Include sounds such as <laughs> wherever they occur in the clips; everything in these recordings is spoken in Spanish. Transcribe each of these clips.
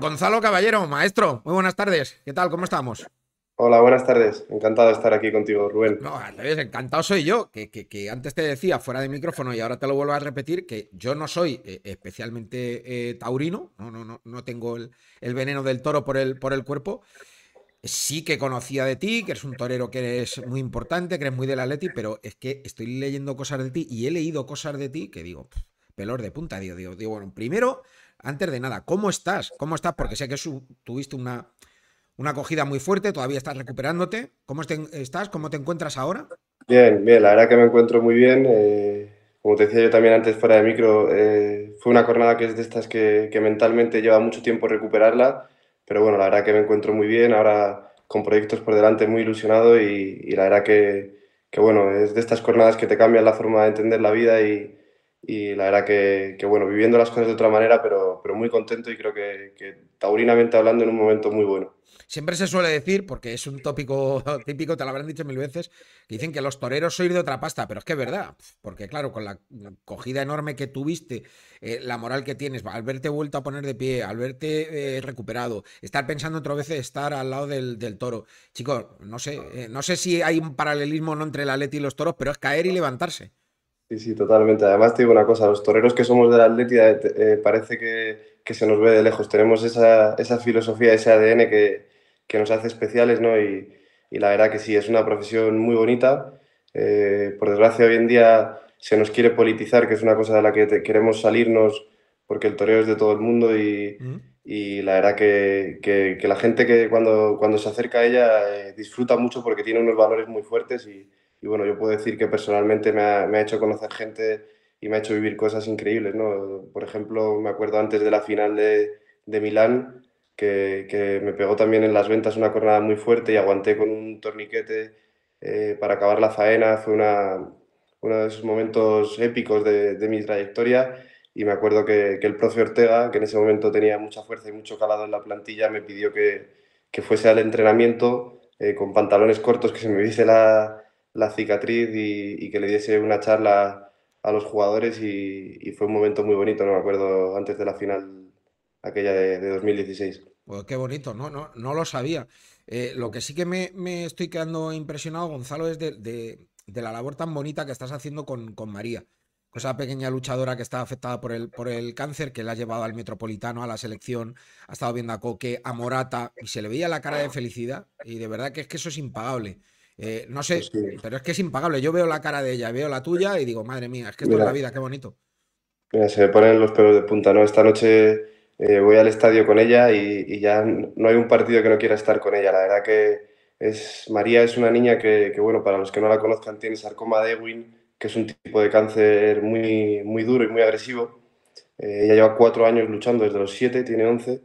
Gonzalo Caballero, maestro, muy buenas tardes. ¿Qué tal? ¿Cómo estamos? Hola, buenas tardes. Encantado de estar aquí contigo, Rubén. No, encantado soy yo, que, antes te decía fuera de micrófono y ahora te lo vuelvo a repetir, que yo no soy eh, especialmente eh, taurino, no, no, no, no tengo el, veneno del toro por el, por el cuerpo. Sí que conocía de ti, que eres un torero que eres muy importante, que eres muy del Atleti, pero es que estoy leyendo cosas de ti y he leído cosas de ti que digo, pelor de punta, digo, digo bueno, primero antes de nada, ¿cómo estás? ¿Cómo estás? Porque sé que tuviste una, una acogida muy fuerte, todavía estás recuperándote. ¿Cómo estás? ¿Cómo te encuentras ahora? Bien, bien, la verdad que me encuentro muy bien. Eh, como te decía yo también antes fuera de micro, eh, fue una jornada que es de estas que, mentalmente lleva mucho tiempo recuperarla, pero bueno, la verdad que me encuentro muy bien, ahora con proyectos por delante muy ilusionado y, la verdad que, que, bueno, es de estas jornadas que te cambian la forma de entender la vida y, y la verdad que, bueno, viviendo las cosas de otra manera, pero, pero muy contento y creo que, taurinamente hablando en un momento muy bueno. Siempre se suele decir, porque es un tópico <laughs> típico, te lo habrán dicho mil veces, que dicen que los toreros sois de otra pasta, pero es que es verdad, porque claro, con la cogida enorme que tuviste, eh, la moral que tienes, al verte vuelto a poner de pie, al verte eh, recuperado, estar pensando otra vez estar al lado del, toro. Chicos, no sé, eh, no sé si hay un paralelismo no entre el atleti y los toros, pero es caer y levantarse. Sí, sí, totalmente. Además, te digo una cosa, los toreros que somos del la eh, eh, parece que, que, se nos ve de lejos. Tenemos esa, esa filosofía, ese ADN que, que, nos hace especiales, ¿no? Y, y, la verdad que sí, es una profesión muy bonita. Eh, por desgracia, hoy en día se nos quiere politizar, que es una cosa de la que queremos salirnos, porque el toreo es de todo el mundo y, y la verdad que, que, la gente que cuando, cuando se acerca a ella eh, disfruta mucho porque tiene unos valores muy fuertes y y bueno, yo puedo decir que personalmente me ha, hecho conocer gente y me ha hecho vivir cosas increíbles, ¿no? Por ejemplo, me acuerdo antes de la final de, de Milán, que, que, me pegó también en las ventas una cornada muy fuerte y aguanté con un torniquete eh, para acabar la faena. Fue una, uno de esos momentos épicos de, de mi trayectoria y me acuerdo que, que, el profe Ortega, que en ese momento tenía mucha fuerza y mucho calado en la plantilla, me pidió que, que fuese al entrenamiento eh, con pantalones cortos, que se me viese la, la cicatriz y, que le diese una charla a los jugadores y, fue un momento muy bonito, no me acuerdo, antes de la final aquella de, 2016. Pues qué bonito, no, no, no lo sabía. Eh, lo que sí que me, estoy quedando impresionado, Gonzalo, es de, la labor tan bonita que estás haciendo con, con María, con esa pequeña luchadora que está afectada por el, por el cáncer, que la ha llevado al Metropolitano, a la selección, ha estado viendo a Coque, a Morata, y se le veía la cara de felicidad, y de verdad que es que eso es impagable. Eh, no sé, pero es que es impagable. Yo veo la cara de ella, veo la tuya y digo, madre mía, es que esto es la vida, qué bonito. se me ponen los pelos de punta, ¿no? Esta noche eh, voy al estadio con ella y, ya no hay un partido que no quiera estar con ella. La verdad que es, María es una niña que, bueno, para los que no la conozcan, tiene sarcoma de Ewing, que es un tipo de cáncer muy, muy duro y muy agresivo. Eh, ella lleva cuatro años luchando desde los siete, tiene once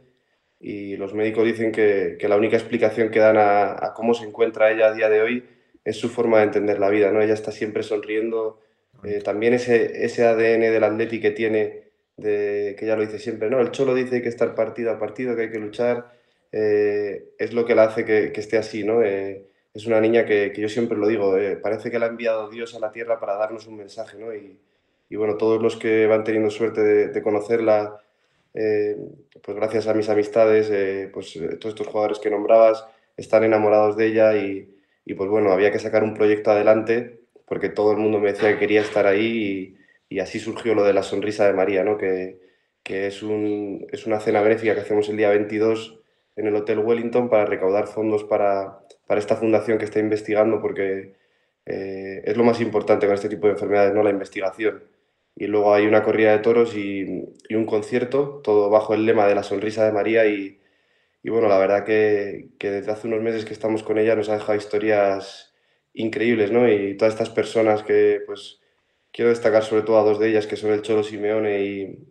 y los médicos dicen que, la única explicación que dan a, cómo se encuentra ella a día de hoy es su forma de entender la vida, ¿no? Ella está siempre sonriendo, eh, también ese, ese ADN del atleti que tiene, de, que ya lo dice siempre, ¿no? El Cholo dice que hay que estar partido a partido, que hay que luchar, eh, es lo que la hace que, esté así, ¿no? Eh, es una niña que, yo siempre lo digo, parece que la ha enviado Dios a la tierra para darnos un mensaje, ¿no? Y, bueno, todos los que van teniendo suerte de conocerla, eh, pues gracias a mis amistades, eh, pues, eh, todos estos jugadores que nombrabas están enamorados de ella y, y, pues bueno, había que sacar un proyecto adelante porque todo el mundo me decía que quería estar ahí y, así surgió lo de la sonrisa de María, ¿no? que, es, una cena benéfica que hacemos el día 22 en el Hotel Wellington para recaudar fondos para, esta fundación que está investigando porque es lo más importante con este tipo de enfermedades, ¿no? la investigación y luego hay una corrida de toros y, un concierto, todo bajo el lema de la sonrisa de María y, bueno, la verdad que, desde hace unos meses que estamos con ella nos ha dejado historias increíbles, ¿no? Y todas estas personas que pues quiero destacar sobre todo a dos de ellas, que son el Cholo Simeone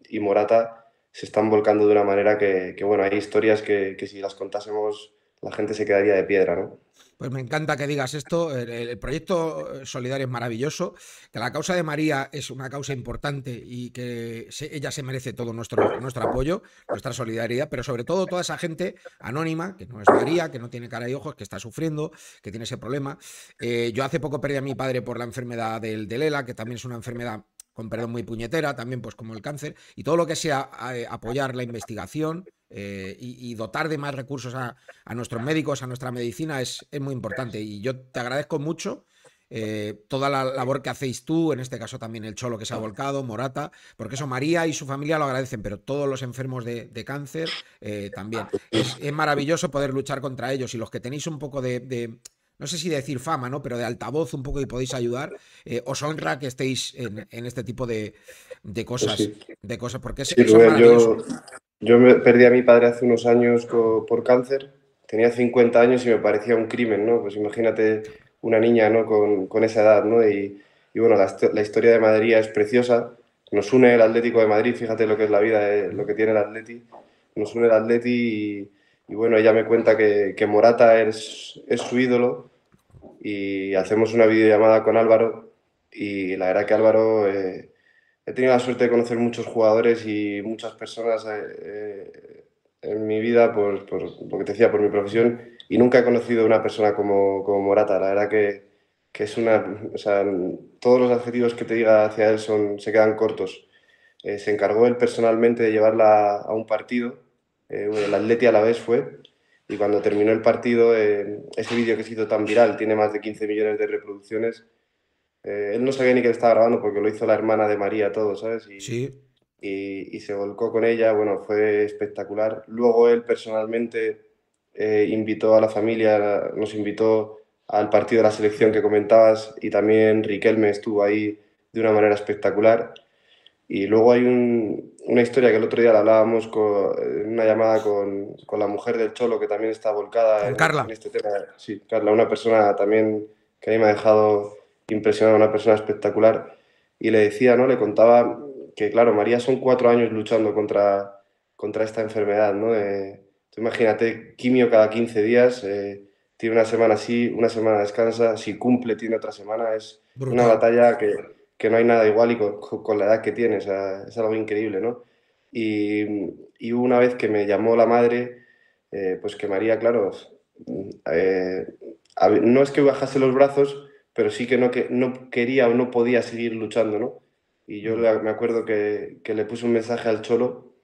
y, Morata, se están volcando de una manera que, bueno, hay historias que, que si las contásemos la gente se quedaría de piedra, ¿no? Pues me encanta que digas esto. El, proyecto eh, solidario es maravilloso, que la causa de María es una causa importante y que ella se merece todo nuestro, nuestro apoyo, nuestra solidaridad, pero sobre todo toda esa gente anónima, que no es María, que no tiene cara y ojos, que está sufriendo, que tiene ese problema. Eh, yo hace poco perdí a mi padre por la enfermedad del, del que también es una enfermedad con perdón, muy puñetera también, pues como el cáncer, y todo lo que sea eh, apoyar la investigación eh, y, dotar de más recursos a, nuestros médicos, a nuestra medicina, es, muy importante. Y yo te agradezco mucho eh, toda la labor que hacéis tú, en este caso también el Cholo que se ha volcado, Morata, porque eso María y su familia lo agradecen, pero todos los enfermos de, cáncer también. Es, maravilloso poder luchar contra ellos y los que tenéis un poco de, no sé si decir fama, ¿no? Pero de altavoz un poco y podéis ayudar. Eh, os honra que estéis en, este tipo de, pues cosas. De cosas porque yo, yo, me perdí a mi padre hace unos años por cáncer. Tenía 50 años y me parecía un crimen, ¿no? Pues imagínate una niña, Con, esa edad, ¿no? Y, bueno, la, historia de Madrid es preciosa. Nos une el Atlético de Madrid, fíjate lo que es la vida, eh, lo que tiene el Atleti. Nos une el Atleti y, bueno, ella me cuenta que, Morata es, es, su ídolo y hacemos una videollamada con Álvaro y la verdad que Álvaro eh, he tenido la suerte de conocer muchos jugadores y muchas personas eh, eh, en mi vida por, lo te decía, por mi profesión y nunca he conocido una persona como, Morata, la verdad que, es una, todos los adjetivos que te diga hacia él son, se quedan cortos. se encargó él personalmente de llevarla a un partido, el Atleti a la vez fue, y cuando terminó el partido, eh, ese vídeo que se hizo tan viral, tiene más de 15 millones de reproducciones, eh, él no sabía ni que estaba grabando porque lo hizo la hermana de María todo, ¿sabes? Y, sí. Y, se volcó con ella, bueno, fue espectacular. Luego él personalmente eh, invitó a la familia, nos invitó al partido de la selección que comentabas y también Riquelme estuvo ahí de una manera espectacular. Y luego hay un, una historia que el otro día la hablábamos con eh, una llamada con, con la mujer del Cholo que también está volcada en, Carla. en, este tema. Sí, Carla, una persona también que a mí me ha dejado impresionada, una persona espectacular. Y le decía, ¿no? Le contaba que, claro, María son cuatro años luchando contra, contra esta enfermedad, ¿no? Eh, imagínate, quimio cada 15 días, eh, tiene una semana así, una semana descansa, si cumple tiene otra semana, es una batalla que que no hay nada igual y con, la edad que tienes es algo increíble, ¿no? Y, una vez que me llamó la madre, eh, pues que María, claro, eh, no es que bajase los brazos, pero sí que no, que no quería o no podía seguir luchando, ¿no? Y yo mm. me acuerdo que, le puse un mensaje al Cholo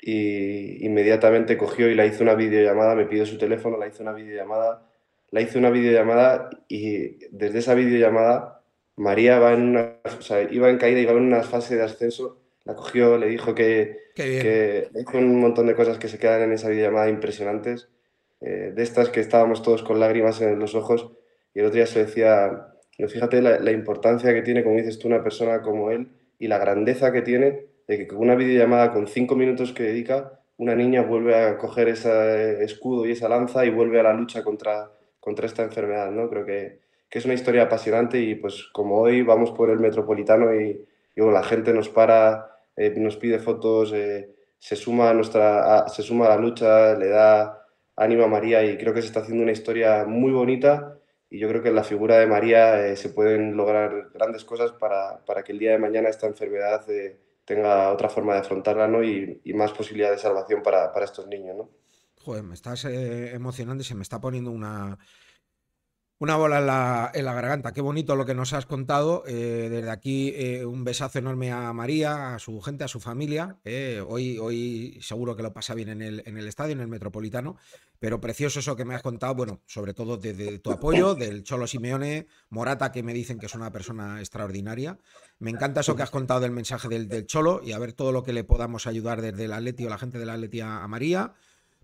y inmediatamente cogió y la hizo una videollamada, me pidió su teléfono, la hizo una videollamada, la hizo una videollamada y desde esa videollamada María va iba en caída, iba en una fase de ascenso, la cogió, le dijo que, que le un montón de cosas que se quedan en esa videollamada impresionantes, eh, de estas que estábamos todos con lágrimas en los ojos, y el otro día se decía, fíjate la, la, importancia que tiene, como dices tú, una persona como él, y la grandeza que tiene de que con una videollamada con cinco minutos que dedica, una niña vuelve a coger ese escudo y esa lanza y vuelve a la lucha contra, contra esta enfermedad, ¿no? Creo que que es una historia apasionante y pues como hoy vamos por el Metropolitano y, la gente nos para, eh, nos pide fotos, eh, se, suma a nuestra, se suma a la lucha, le da ánimo a María y creo que se está haciendo una historia muy bonita y yo creo que en la figura de María eh, se pueden lograr grandes cosas para, para, que el día de mañana esta enfermedad tenga otra forma de afrontarla ¿no? y, más posibilidad de salvación para, para estos niños. ¿no? Joder, me estás emocionando y se me está poniendo una, una bola en la, garganta. Qué bonito lo que nos has contado. Eh, desde aquí eh, un besazo enorme a María, a su gente, a su familia. hoy, hoy seguro que lo pasa bien en el, en el, estadio, en el Metropolitano. Pero precioso eso que me has contado, bueno, sobre todo desde tu apoyo, del Cholo Simeone, Morata, que me dicen que es una persona extraordinaria. Me encanta eso que has contado del mensaje del, del Cholo y a ver todo lo que le podamos ayudar desde el Atleti o la gente del Atleti a, a María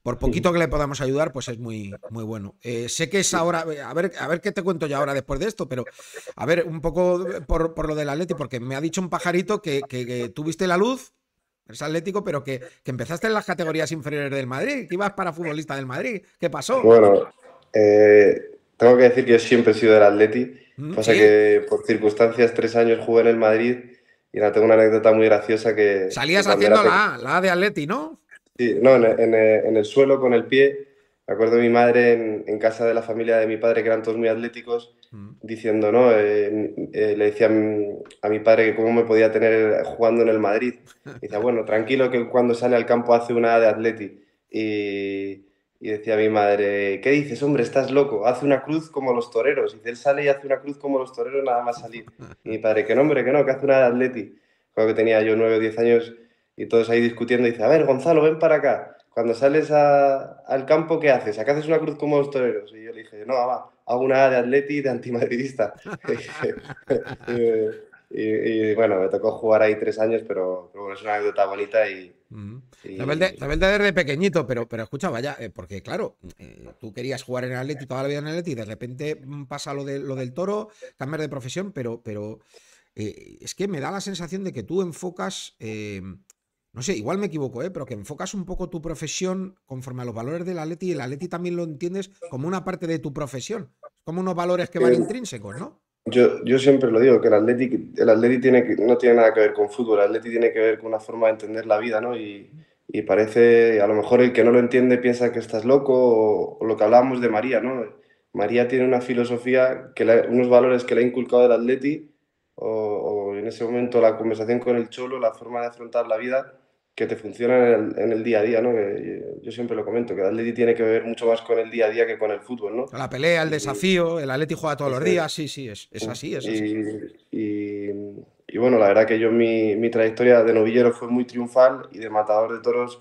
por poquito que le podamos ayudar, pues es muy, muy bueno. Eh, sé que es ahora, eh, a ver, a ver qué te cuento yo ahora después de esto, pero a ver, un poco por, lo del Atleti, porque me ha dicho un pajarito que, tuviste la luz, eres atlético, pero que, empezaste en las categorías inferiores del Madrid, que ibas para futbolista del Madrid. ¿Qué pasó? Bueno, eh, tengo que decir que yo siempre he sido del Atleti, mm, que por circunstancias tres años jugué en el Madrid y ahora tengo una anécdota muy graciosa que... Salías haciendo la, la de Atleti, ¿no? Sí, no, en, el suelo con el pie. Me acuerdo de mi madre en, casa de la familia de mi padre, que eran todos muy atléticos, mm. diciendo, ¿no? Eh, eh, le decía a mi, padre que cómo me podía tener jugando en el Madrid. Dice, bueno, tranquilo que cuando sale al campo hace una de atleti. Y, decía decía mi madre, ¿qué dices, hombre? Estás loco, hace una cruz como los toreros. Y dice, él sale y hace una cruz como los toreros nada más salir. mi padre, qué nombre, hombre, que no, que hace una de atleti. Cuando tenía yo nueve o diez años, y todos ahí discutiendo, y dice, a ver, Gonzalo, ven para acá. Cuando sales al campo, ¿qué haces? ¿Acá haces una cruz como los toreros? Y yo le dije, no, va, hago una de atleti de antimadridista. <laughs> <laughs> y, bueno, me tocó jugar ahí tres años, pero, es una anécdota bonita y... de desde pequeñito, pero, pero escucha, vaya, eh, porque claro, eh, tú querías jugar en Atleti toda la vida en Atleti, de repente mm, pasa lo, de, lo del toro, cambiar de profesión, pero, pero eh, es que me da la sensación de que tú enfocas no sé, igual me equivoco, ¿eh? pero que enfocas un poco tu profesión conforme a los valores del Atleti y el Atleti también lo entiendes como una parte de tu profesión, como unos valores que van eh, intrínsecos, ¿no? Yo, siempre lo digo, que el Atleti, tiene que, no tiene nada que ver con fútbol, el Atleti tiene que ver con una forma de entender la vida, ¿no? Y, parece, a lo mejor el que no lo entiende piensa que estás loco o, lo que hablábamos de María, ¿no? María tiene una filosofía, que unos valores que le ha inculcado el Atleti o en ese momento la conversación con el Cholo, la forma de afrontar la vida, que te funcionan en el, día a día, ¿no? Que, eh, yo siempre lo comento, que el Atleti tiene que ver mucho más con el día a día que con el fútbol, ¿no? La pelea, el desafío, el Atleti juega todos los días, sí, sí, es, es mm, así, es así. Y, bueno, la verdad que yo mi, trayectoria de novillero fue muy triunfal y de matador de toros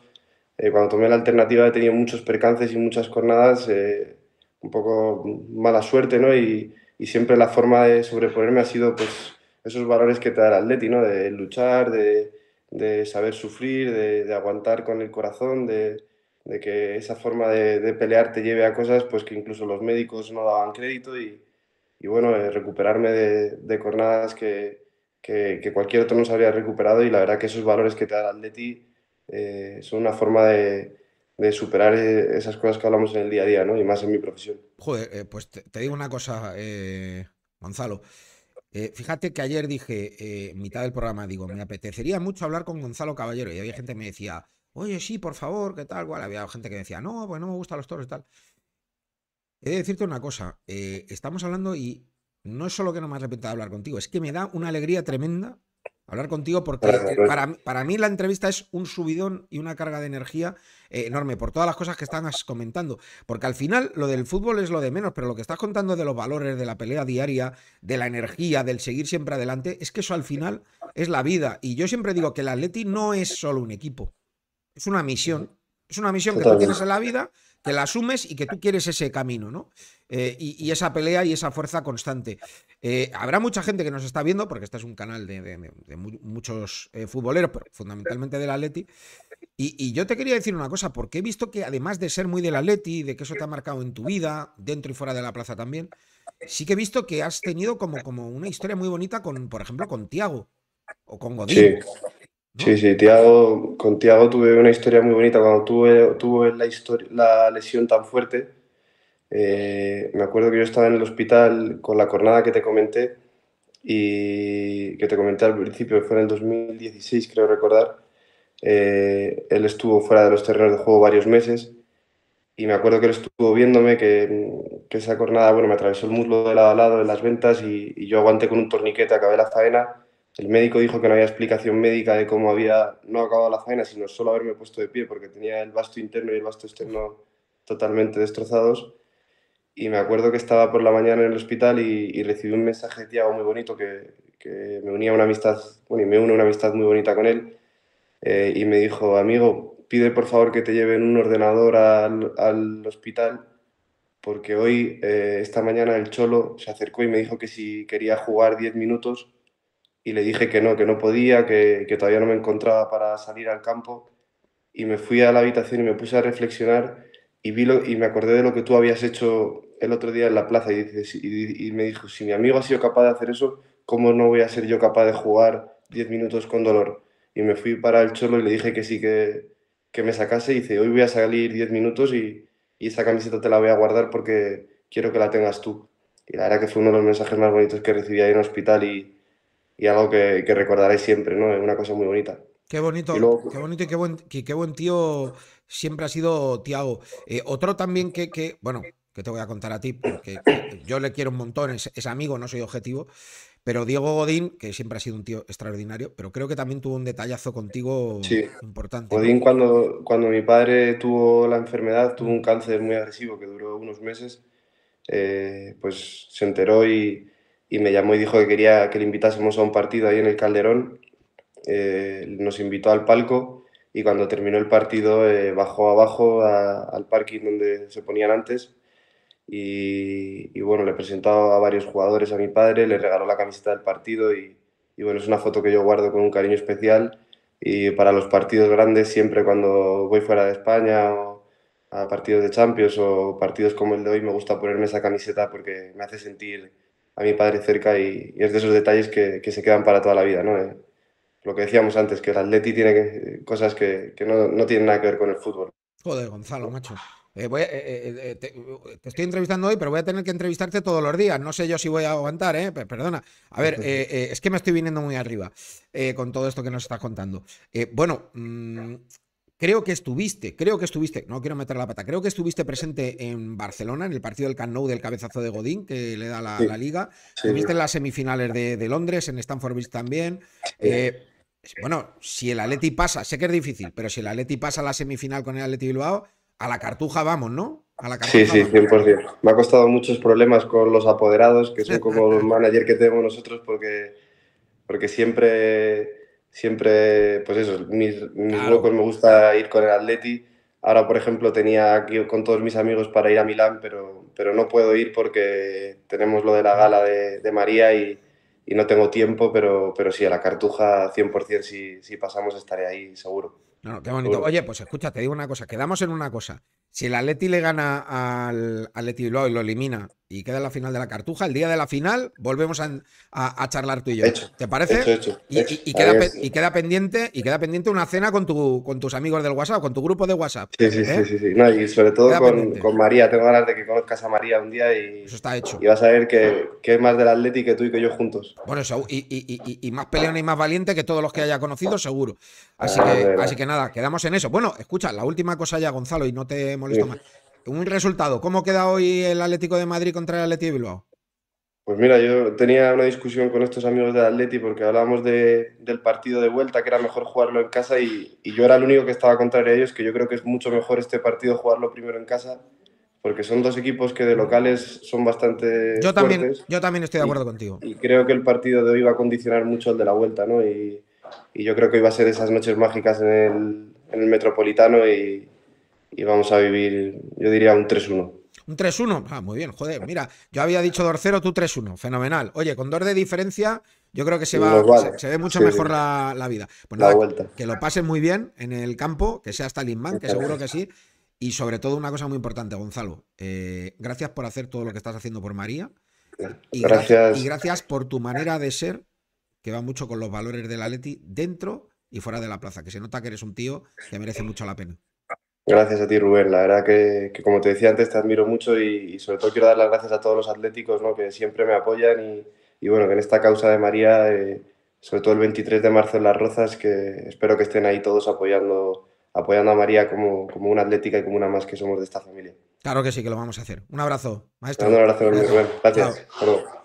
eh, cuando tomé la alternativa he tenido muchos percances y muchas jornadas, eh, un poco mala suerte, ¿no? Y, y, siempre la forma de sobreponerme ha sido, pues, esos valores que te da el atleti, ¿no? De luchar, de, de saber sufrir, de, aguantar con el corazón, de, que esa forma de, pelear te lleve a cosas pues que incluso los médicos no daban crédito y, bueno, eh, recuperarme de, cornadas que, cualquier otro no se habría recuperado y la verdad que esos valores que te da de ti eh, son una forma de, superar eh, esas cosas que hablamos en el día a día, ¿no? Y más en mi profesión. Joder, pues te, digo una cosa, eh, Gonzalo. Eh, fíjate que ayer dije, eh, en mitad del programa, digo, me apetecería mucho hablar con Gonzalo Caballero. Y había gente que me decía, oye, sí, por favor, ¿qué tal? cual. había gente que decía, no, pues no me gustan los toros y tal. He de decirte una cosa, eh, estamos hablando y no es solo que no me ha de hablar contigo, es que me da una alegría tremenda hablar contigo porque eh, para, mí la entrevista es un subidón y una carga de energía eh, enorme por todas las cosas que están comentando. Porque al final lo del fútbol es lo de menos, pero lo que estás contando de los valores, de la pelea diaria, de la energía, del seguir siempre adelante, es que eso al final es la vida. Y yo siempre digo que el Atleti no es solo un equipo, es una misión es una misión que tú tienes en la vida, que la asumes y que tú quieres ese camino, ¿no? Eh, y, esa pelea y esa fuerza constante. Eh, habrá mucha gente que nos está viendo, porque este es un canal de, muchos eh, futboleros, pero fundamentalmente del Atleti. Y, y, yo te quería decir una cosa, porque he visto que además de ser muy del Atleti, de que eso te ha marcado en tu vida, dentro y fuera de la plaza también, sí que he visto que has tenido como, como una historia muy bonita con, por ejemplo, con Tiago o con Godín. Sí. Sí, sí, Tiago, con Tiago tuve una historia muy bonita. Cuando tuve, tuvo la, la lesión tan fuerte, eh, me acuerdo que yo estaba en el hospital con la cornada que te comenté y que te comenté al principio, fue en el 2016, creo recordar. Eh, él estuvo fuera de los terrenos de juego varios meses y me acuerdo que él estuvo viéndome que, que esa cornada, bueno, me atravesó el muslo de lado a lado en las ventas y, y yo aguanté con un torniquete, acabé la faena el médico dijo que no había explicación médica de cómo había no acabado la faena, sino solo haberme puesto de pie porque tenía el vasto interno y el vasto externo totalmente destrozados. Y me acuerdo que estaba por la mañana en el hospital y, recibí un mensaje de Tiago muy bonito que, me unía una amistad, bueno, y me une una amistad muy bonita con él. Eh, y me dijo, amigo, pide por favor que te lleven un ordenador al, hospital porque hoy, eh, esta mañana, el Cholo se acercó y me dijo que si quería jugar 10 minutos y le dije que no, que no podía, que, todavía no me encontraba para salir al campo y me fui a la habitación y me puse a reflexionar y, vi y me acordé de lo que tú habías hecho el otro día en la plaza y, y me dijo, si mi amigo ha sido capaz de hacer eso, ¿cómo no voy a ser yo capaz de jugar 10 minutos con dolor? Y me fui para el cholo y le dije que sí, que, me sacase y dice, hoy voy a salir 10 minutos y, y esa camiseta te la voy a guardar porque quiero que la tengas tú. Y la verdad que fue uno de los mensajes más bonitos que recibí ahí en el hospital y, y algo que, que recordaré siempre, ¿no? Es una cosa muy bonita. Qué bonito, qué pues, bonito y qué buen, qué, buen tío siempre ha sido Tiago. Eh, otro también que, que, bueno, que te voy a contar a ti, porque yo le quiero un montón, es, amigo, no soy objetivo, pero Diego Godín, que siempre ha sido un tío extraordinario, pero creo que también tuvo un detallazo contigo sí. importante. Godín, cuando, cuando mi padre tuvo la enfermedad, tuvo mm. un cáncer muy agresivo que duró unos meses, eh, pues se enteró y y me llamó y dijo que quería que le invitásemos a un partido ahí en el Calderón. Eh, nos invitó al palco y cuando terminó el partido eh, bajó abajo al parking donde se ponían antes y, bueno, le presentado a varios jugadores a mi padre, le regaló la camiseta del partido y, y, bueno, es una foto que yo guardo con un cariño especial y para los partidos grandes siempre cuando voy fuera de España o a partidos de Champions o partidos como el de hoy me gusta ponerme esa camiseta porque me hace sentir a mi padre cerca y, es de esos detalles que, se quedan para toda la vida, ¿no? Eh, lo que decíamos antes, que el Atleti tiene cosas que, no, tienen nada que ver con el fútbol. Joder, Gonzalo, macho. Eh, eh, te, estoy entrevistando hoy, pero voy a tener que entrevistarte todos los días. No sé yo si voy a aguantar, ¿eh? Perdona. A ver, es que me estoy viniendo muy arriba con todo esto que nos estás contando. bueno, mm, creo que estuviste, creo que estuviste, no quiero meter la pata, creo que estuviste presente en Barcelona, en el partido del Camp del cabezazo de Godín, que le da la, liga. Estuviste en las semifinales de, Londres, en Stamford Bridge también. Eh, bueno, si el Atleti pasa, sé que es difícil, pero si el Atleti pasa la semifinal con el Atleti Bilbao, a la cartuja vamos, ¿no? A sí, sí, 100%. Me ha costado muchos problemas con los apoderados, que son como los <laughs> manager que tenemos nosotros, porque, porque siempre siempre, pues eso, mis, mis me gusta ir con el Atleti. Ahora, por ejemplo, tenía aquí con todos mis amigos para ir a Milán, pero, pero no puedo ir porque tenemos lo de la gala de, de María y, no tengo tiempo, pero, pero sí, a la cartuja 100% si, si pasamos estaré ahí seguro. No, no, qué bonito. Oye, pues escucha, te digo una cosa, quedamos en una cosa. Si el Atleti le gana al Atleti Bilbao y lo elimina y queda en la final de la Cartuja, el día de la final volvemos a, charlar tú y yo. ¿Te parece? Hecho, y, queda, pendiente y queda pendiente una cena con, tus amigos del WhatsApp, con tu grupo de WhatsApp. Sí, sí, ¿eh? sí, sí, y sobre todo con, María. Tengo ganas de que conozcas a María un día y, y vas a ver que, es más del Atleti que tú y que yo juntos. Bueno, y, más peleón y más valiente que todos los que haya conocido, seguro. Ah, así, que, nada, quedamos en eso. Bueno, escucha, la última cosa ya, Gonzalo, y no te un resultado, ¿cómo queda hoy el Atlético de Madrid contra el Atlético de Bilbao? Pues mira, yo tenía una discusión con estos amigos del Atleti porque hablábamos de, del partido de vuelta, que era mejor jugarlo en casa y, yo era el único que estaba contra ellos, que yo creo que es mucho mejor este partido jugarlo primero en casa, porque son dos equipos que de locales son bastante yo también, Yo también estoy de acuerdo contigo. Y creo que el partido de hoy va a condicionar mucho el de la vuelta, ¿no? Y, y yo creo que hoy va a ser esas noches mágicas en el, en el Metropolitano y, y vamos a vivir, yo diría, un 3-1. Un 3-1, ah, muy bien, joder, mira, yo había dicho 2-0, tú 3-1, fenomenal. Oye, con dos de diferencia, yo creo que se va, se, ve mucho mejor la, vida. Pues nada, que lo pases muy bien en el campo, que sea hasta limán que seguro que sí. Y sobre todo una cosa muy importante, Gonzalo, eh, gracias por hacer todo lo que estás haciendo por María. Y gracias. y gracias por tu manera de ser, que va mucho con los valores del Atleti dentro y fuera de la plaza, que se nota que eres un tío que merece mucho la pena. Gracias a ti, Rubén. La verdad que, como te decía antes, te admiro mucho y, sobre todo quiero dar las gracias a todos los atléticos que siempre me apoyan y, bueno, que en esta causa de María, sobre todo el 23 de marzo en Las Rozas, que espero que estén ahí todos apoyando, apoyando a María como, como una atlética y como una más que somos de esta familia. Claro que sí, que lo vamos a hacer. Un abrazo, maestro. Un abrazo, Rubén. Gracias.